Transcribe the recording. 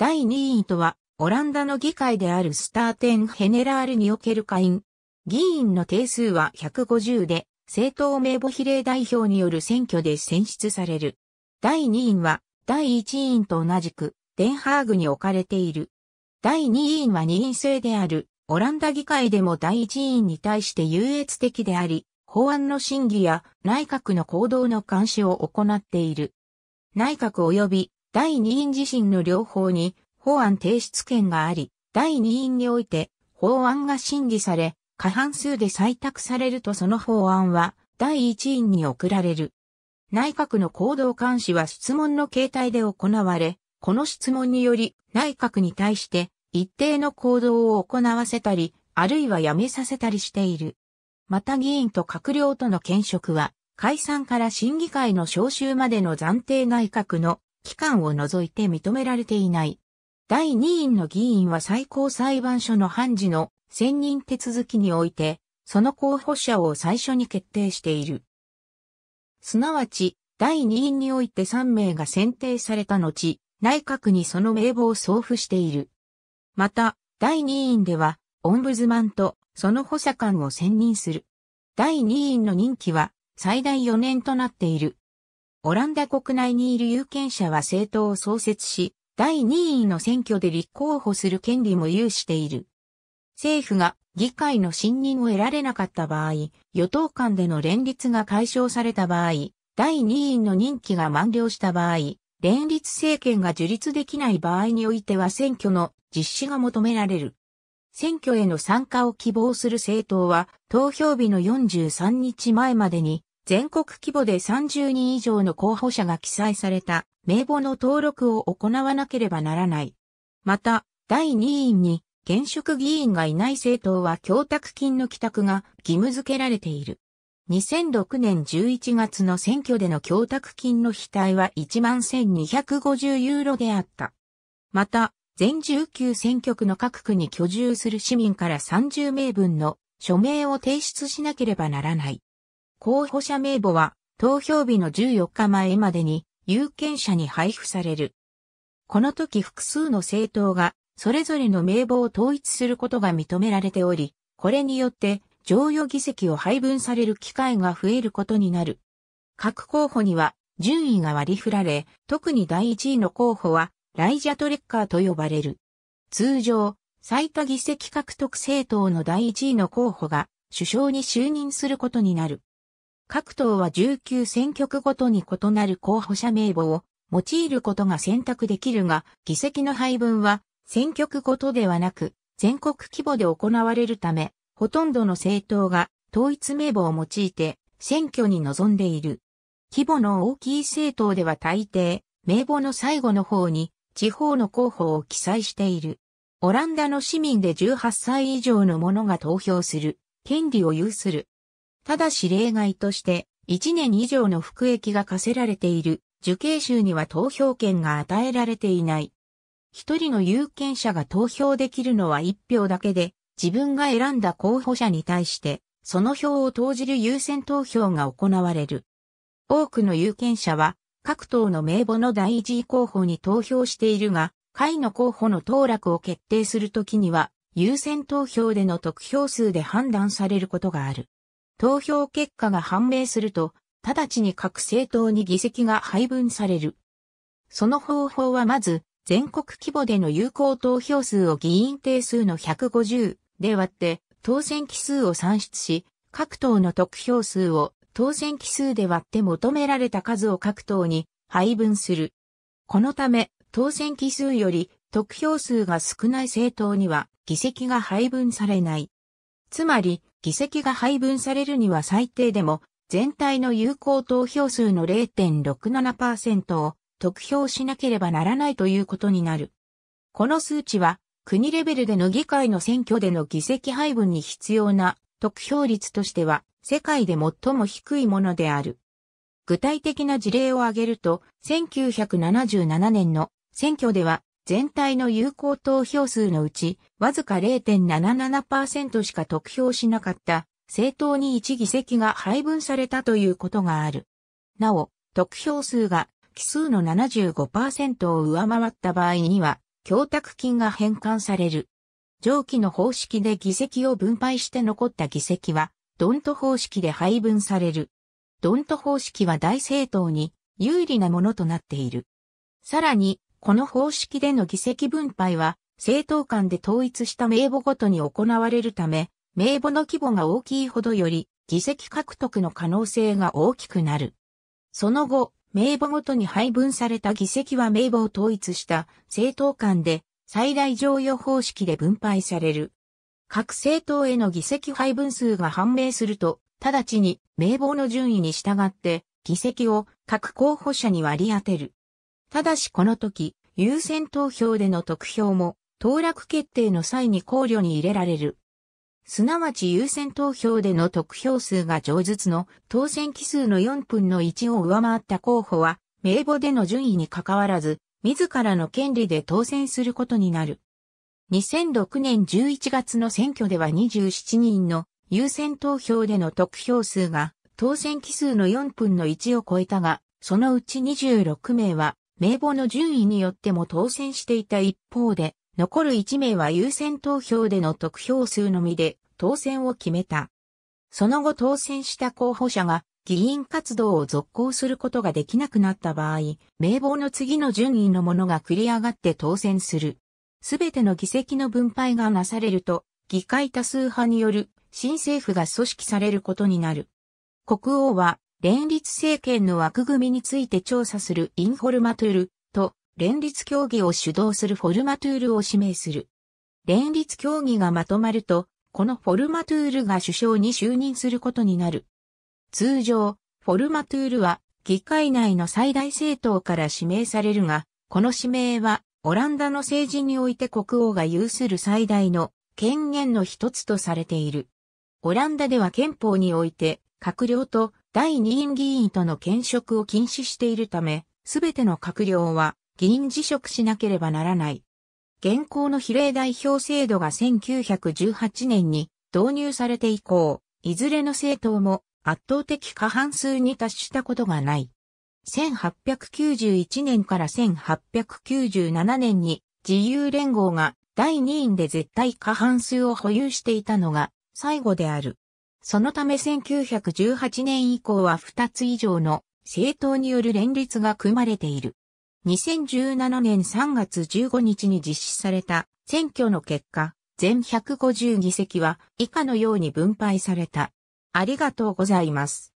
第2位とは、オランダの議会であるスターテンヘネラールにおける会員。議員の定数は150で、政党名簿比例代表による選挙で選出される。第2院は、第1院と同じく、デンハーグに置かれている。第2院は二院制である、オランダ議会でも第1院に対して優越的であり、法案の審議や内閣の行動の監視を行っている。内閣及び第二院自身の両方に法案提出権があり、第二院において法案が審議され、過半数で採択されるとその法案は第一院に送られる。内閣の行動監視は質問の形態で行われ、この質問により内閣に対して一定の行動を行わせたり、あるいはやめさせたりしている。また議員と閣僚との兼職は、解散から審議会の召集までの暫定内閣の機関を除いて認められていない。第2院の議員は最高裁判所の判事の選任手続きにおいて、その候補者を最初に決定している。すなわち、第2院において3名が選定された後、内閣にその名簿を送付している。また、第2院では、オンブズマンとその補佐官を選任する。第2院の任期は最大4年となっている。オランダ国内にいる有権者は政党を創設し、第2位の選挙で立候補する権利も有している。政府が議会の信任を得られなかった場合、与党間での連立が解消された場合、第2位の任期が満了した場合、連立政権が樹立できない場合においては選挙の実施が求められる。選挙への参加を希望する政党は投票日の43日前までに全国規模で30人以上の候補者が記載された名簿の登録を行わなければならない。また、第2位に現職議員がいない政党は供託金の帰宅が義務付けられている。2006年11月の選挙での供託金の額は11,250ユーロであった。また、全19選挙区の各区に居住する市民から30名分の署名を提出しなければならない。候補者名簿は投票日の14日前までに有権者に配布される。この時複数の政党がそれぞれの名簿を統一することが認められており、これによって常与議席を配分される機会が増えることになる。各候補には順位が割り振られ、特に第1位の候補はライジャトレッカーと呼ばれる。通常、最多議席獲得政党の第1位の候補が首相に就任することになる。各党は19選挙区ごとに異なる候補者名簿を用いることが選択できるが、議席の配分は選挙区ごとではなく、全国規模で行われるため、ほとんどの政党が統一名簿を用いて選挙に臨んでいる。規模の大きい政党では大抵、名簿の最後の方に地方の候補を記載している。オランダの市民で18歳以上の者が投票する、権利を有するただし例外として、1年以上の服役が課せられている受刑囚には投票権が与えられていない。一人の有権者が投票できるのは1票だけで、自分が選んだ候補者に対して、その票を投じる優先投票が行われる。多くの有権者は、各党の名簿の第一位候補に投票しているが、会の候補の当落を決定するときには、優先投票での得票数で判断されることがある。投票結果が判明すると、直ちに各政党に議席が配分される。その方法はまず、全国規模での有効投票数を議員定数の150で割って、当選期数を算出し、各党の得票数を当選期数で割って求められた数を各党に配分する。このため、当選期数より得票数が少ない政党には議席が配分されない。つまり、議席が配分されるには最低でも、全体の有効投票数の0.67%を得票しなければならないということになる。この数値は、国レベルでの議会の選挙での議席配分に必要な得票率としては、世界で最も低いものである。具体的な事例を挙げると、1977年の選挙では全体の有効投票数のうち、わずか0.77%しか得票しなかった政党に1議席が配分されたということがある。なお、得票数が奇数の75%を上回った場合には、供託金が返還される。上記の方式で議席を分配して残った議席は、ドント方式で配分される。ドント方式は大政党に有利なものとなっている。さらに、この方式での議席分配は、政党間で統一した名簿ごとに行われるため、名簿の規模が大きいほどより、議席獲得の可能性が大きくなる。その後、名簿ごとに配分された議席は名簿を統一した政党間で最大乗与方式で分配される。各政党への議席配分数が判明すると、直ちに名簿の順位に従って議席を各候補者に割り当てる。ただしこの時、優先投票での得票も、当落決定の際に考慮に入れられる。すなわち優先投票での得票数が上述の当選期数の4分の1を上回った候補は、名簿での順位に関わらず、自らの権利で当選することになる。2006年11月の選挙では27人の優先投票での得票数が当選期数の4分の1を超えたが、そのうち26名は名簿の順位によっても当選していた一方で、残る1名は優先投票での得票数のみで当選を決めた。その後当選した候補者が議員活動を続行することができなくなった場合、名簿の次の順位のものが繰り上がって当選する。すべての議席の分配がなされると、議会多数派による新政府が組織されることになる。国王は連立政権の枠組みについて調査するインフォルマトゥールと連立協議を主導するフォルマトゥールを指名する。連立協議がまとまると、このフォルマトゥールが首相に就任することになる。通常、フォルマトゥールは議会内の最大政党から指名されるが、この指名はオランダの政治において国王が有する最大の権限の一つとされている。オランダでは憲法において閣僚と第二院議員との兼職を禁止しているため、すべての閣僚は議員辞職しなければならない。現行の比例代表制度が1918年に導入されて以降、いずれの政党も圧倒的過半数に達したことがない。1891年から1897年に自由連合が第2院で絶対過半数を保有していたのが最後である。そのため1918年以降は2つ以上の政党による連立が組まれている。2017年3月15日に実施された選挙の結果、全150議席は以下のように分配された。ありがとうございます。